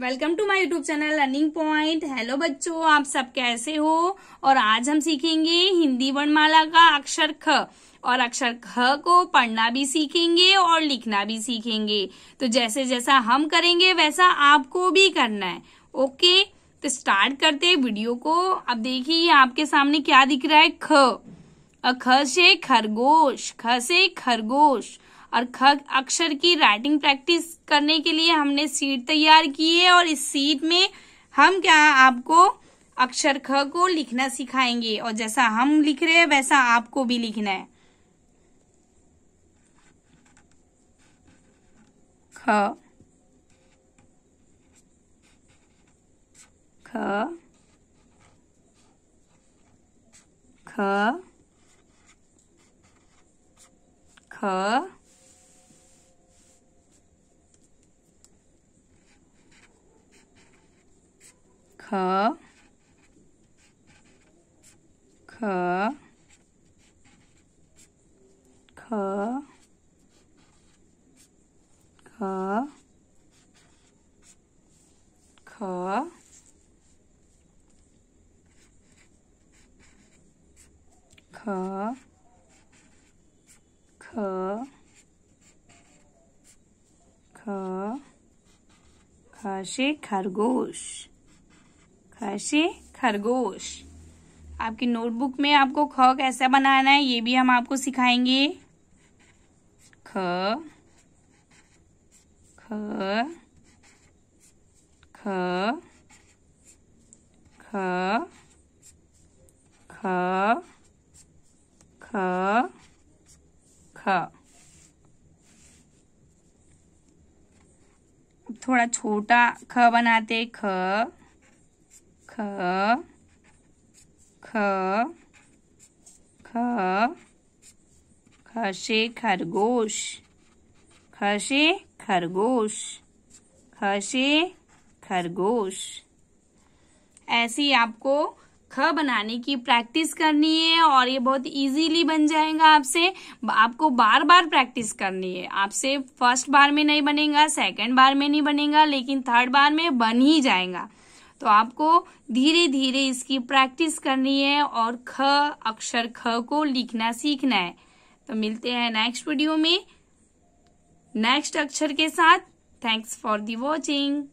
welcome to my YouTube channel learning point hello बच्चों आप सब कैसे हो और आज हम सीखेंगे हिंदी वर्णमाला का अक्षर ख और अक्षर ख को पढ़ना भी सीखेंगे और लिखना भी सीखेंगे तो जैसे जैसा हम करेंगे वैसा आपको भी करना है ओके तो स्टार्ट करते हैं वीडियो को अब देखिए आपके सामने क्या दिख रहा है ख अ ख से खरगोश ख से खरगोश और ख अक्षर की राइटिंग प्रैक्टिस करने के लिए हमने सीट तैयार की है और इस सीट में हम क्या आपको अक्षर ख को लिखना सिखाएंगे और जैसा हम लिख रहे हैं वैसा आपको भी लिखना है ख ख ख ख ख ख ख ख ख ख ख ख खाशे खरगोश ख खरगोश आपकी नोटबुक में आपको ख कैसा बनाना है ये भी हम आपको सिखाएंगे ख ख ख ख ख ख ख थोड़ा छोटा ख बनाते ख ख ख ख खसे खरगोश खसे खरगोश खसे खरगोश ऐसी आपको ख बनाने की प्रैक्टिस करनी है और ये बहुत इजीली बन जाएगा आपसे आपको बार बार प्रैक्टिस करनी है आपसे फर्स्ट बार में नहीं बनेगा सेकंड बार में नहीं बनेगा लेकिन थर्ड बार में बन ही जाएगा तो आपको धीरे धीरे इसकी प्रैक्टिस करनी है और ख अक्षर ख को लिखना सीखना है तो मिलते हैं नेक्स्ट वीडियो में नेक्स्ट अक्षर के साथ थैंक्स फॉर दी वॉचिंग